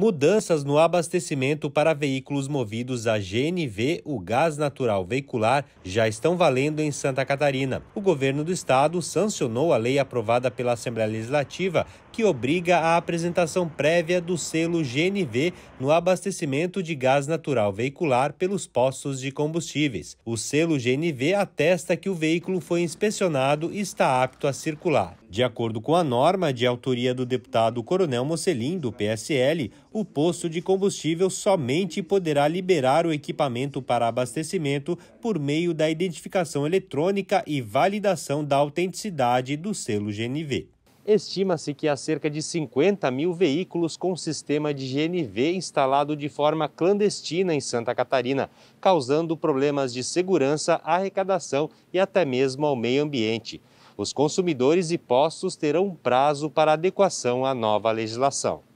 Mudanças no abastecimento para veículos movidos a GNV, o gás natural veicular, já estão valendo em Santa Catarina. O governo do estado sancionou a lei aprovada pela Assembleia Legislativa que obriga a apresentação prévia do selo GNV no abastecimento de gás natural veicular pelos postos de combustíveis. O selo GNV atesta que o veículo foi inspecionado e está apto a circular. De acordo com a norma de autoria do deputado Coronel Mocelim, do PSL, o posto de combustível somente poderá liberar o equipamento para abastecimento por meio da identificação eletrônica e validação da autenticidade do selo GNV. Estima-se que há cerca de 50 mil veículos com sistema de GNV instalado de forma clandestina em Santa Catarina, causando problemas de segurança, arrecadação e até mesmo ao meio ambiente os consumidores e postos terão prazo para adequação à nova legislação.